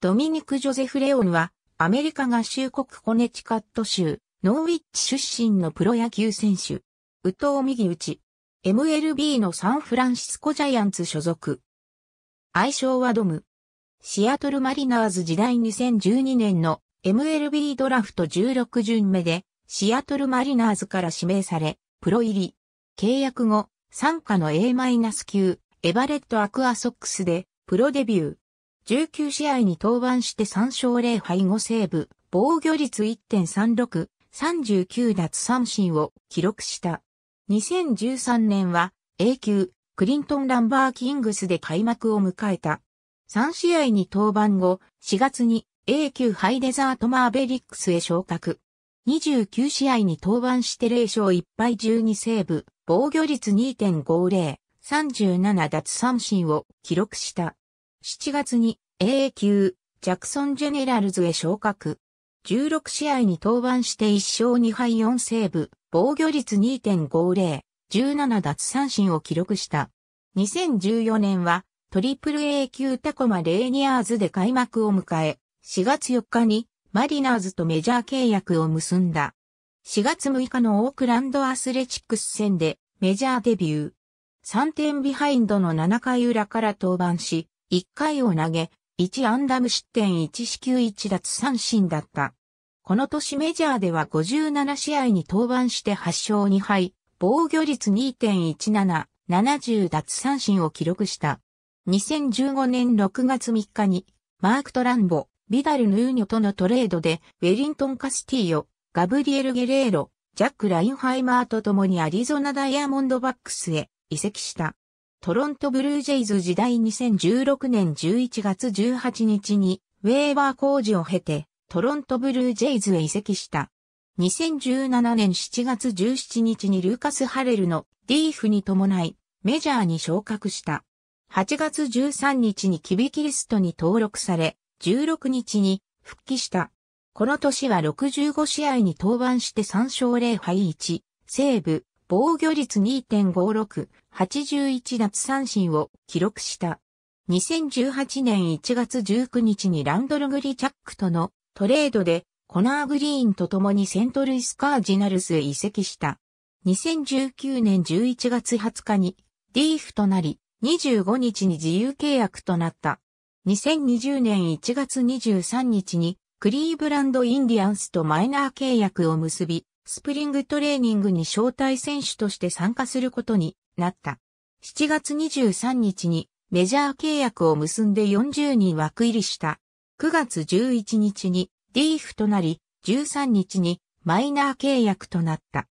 ドミニク・ジョゼフ・レオンは、アメリカ合衆国コネチカット州、ノーウィッチ出身のプロ野球選手。宇藤右打ち。MLB のサンフランシスコジャイアンツ所属。愛称はドム。シアトルマリナーズ時代2012年の MLB ドラフト16巡目で、シアトルマリナーズから指名され、プロ入り。契約後、参加の A- 9エバレットアクアソックスで、プロデビュー。19試合に登板して3勝0敗5セーブ、防御率1.36、39奪三振を記録した。2013年は A 級クリントン・ランバー・キングスで開幕を迎えた。3試合に登板後、4月に A 級ハイデザート・マーベリックスへ昇格。29試合に登板して0勝1敗12セーブ、防御率2.50、37奪三振を記録した。7月に a 級ジャクソンジェネラルズへ昇格。16試合に登板して1勝2敗4セーブ、防御率2.50、17奪三振を記録した。2014年はトリプル A 級タコマレーニアーズで開幕を迎え、4月4日にマリナーズとメジャー契約を結んだ。4月6日のオークランドアスレチックス戦でメジャーデビュー。3点ビハインドの7回裏から登板し、1回を投げ、1安打無失点1四球1奪三振だった。この年メジャーでは57試合に登板して8勝2敗、防御率2.17、70奪三振を記録した。2015年6月3日に、マーク・トランボ、ビダル・ヌーニョとのトレードで、ウェリントン・カスティーヨ、ガブリエル・ゲレーロ、ジャック・ラインハイマーと共にアリゾナ・ダイヤモンドバックスへ移籍した。トロントブルージェイズ時代2016年11月18日にウェーバー工事を経てトロントブルージェイズへ移籍した。2017年7月17日にルーカス・ハレルのリーフに伴いメジャーに昇格した。8月13日にキビキリストに登録され、16日に復帰した。この年は65試合に登板して3勝0敗1、ーブ、防御率2.56、81奪三振を記録した。2018年1月19日にランドルグリチャックとのトレードでコナーグリーンと共にセントルイスカージナルスへ移籍した。2019年11月20日にリーフとなり、25日に自由契約となった。2020年1月23日にクリーブランドインディアンスとマイナー契約を結び、スプリングトレーニングに招待選手として参加することになった。7月23日にメジャー契約を結んで40人枠入りした。9月11日にリーフとなり、13日にマイナー契約となった。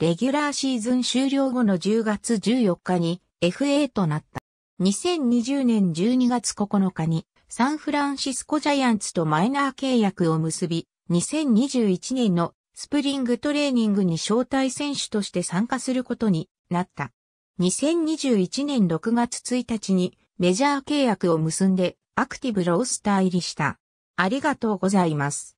レギュラーシーズン終了後の10月14日に FA となった。2020年12月9日にサンフランシスコジャイアンツとマイナー契約を結び、2021年のスプリングトレーニングに招待選手として参加することになった。2021年6月1日にメジャー契約を結んでアクティブロースター入りした。ありがとうございます。